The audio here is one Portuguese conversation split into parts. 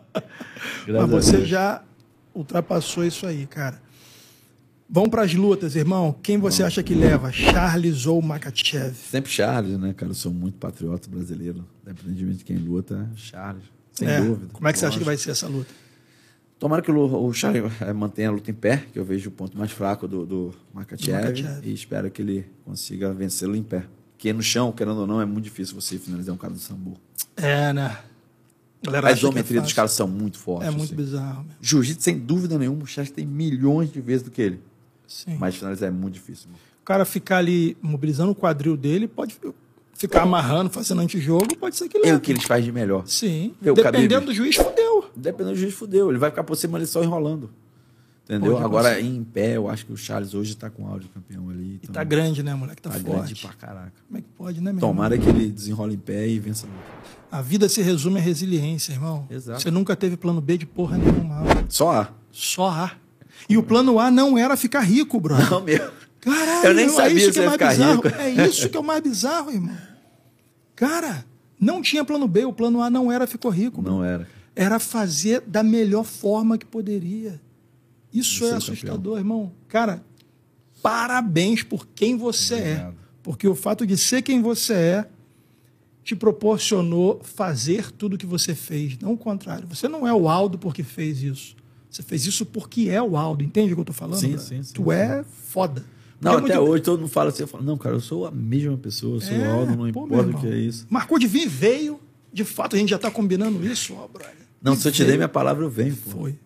Mas você já ultrapassou isso aí, cara. Vamos para as lutas, irmão. Quem você acha que leva, Charles ou Makachev? Sempre Charles, né, cara? Eu sou muito patriota brasileiro. Independentemente de quem luta, é Charles. Sem é. dúvida. Como é que você acha que vai ser essa luta? Tomara que o, Charles eh, mantenha a luta em pé, que eu vejo o ponto mais fraco do, do Makachev. E espero que ele consiga vencê-lo em pé. Porque no chão, querendo ou não, é muito difícil você finalizar um cara do sambo. É, né? A isometria é dos caras são muito fortes. É muito assim. bizarro. Jiu-jitsu, sem dúvida nenhuma, o Chester tem milhões de vezes do que ele. Sim. Mas finalizar é muito difícil. Mano. O cara ficar ali mobilizando o quadril dele pode ficar amarrando, fazendo antijogo, pode ser que ele. É o que eles fazem de melhor. Sim. Eu, Dependendo do juiz, fodeu. Dependendo do juiz, fodeu, Ele vai ficar por cima ali só enrolando. Entendeu? Agora, em pé, eu acho que o Charles hoje tá com áudio campeão ali. Então, e tá grande, né, moleque? Tá, tá forte. grande pra caraca. Como é que pode, né, meu Tomara irmão? que ele desenrole em pé e vença. A vida se resume à resiliência, irmão. Exato. Você nunca teve plano B de porra nenhuma. Só A. Só A. E o plano A não era ficar rico, brother. Não, meu. Caralho, eu nem é sabia é isso que, que é mais bizarro. Rico. É isso que é o mais bizarro, irmão. Cara, não tinha plano B, o plano A não era ficar rico. Não era. Era fazer da melhor forma que poderia. Isso é assustador, campeão. irmão. Cara, parabéns por quem você é. Obrigado. é. Porque o fato de ser quem você é te proporcionou fazer tudo o que você fez. Não o contrário. Você não é o Aldo porque fez isso. Você fez isso porque é o Aldo. Entende o que eu estou falando? Sim, sim, sim, Tu é sim. é foda. Não, é até muito... hoje todo mundo fala assim, eu falo, não, cara, eu sou a mesma pessoa, eu sou é, o Aldo, não pô, importa o que é isso. Marcou de vir, veio. De fato, a gente já está combinando isso, ó, brother. Não, se eu te dei minha palavra, eu venho. Pô. Foi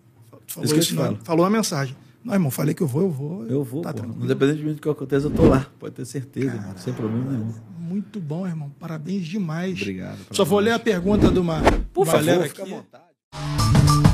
falou isso, isso não, falou a mensagem. Não, irmão, falei que eu vou, eu vou. Eu vou. Tá Independentemente do que aconteça, eu tô lá. Pode ter certeza, Cara, sem problema nenhum. Muito bom, irmão. Parabéns demais. Obrigado. Só vou ler a pergunta de uma. Por favor, fica à vontade.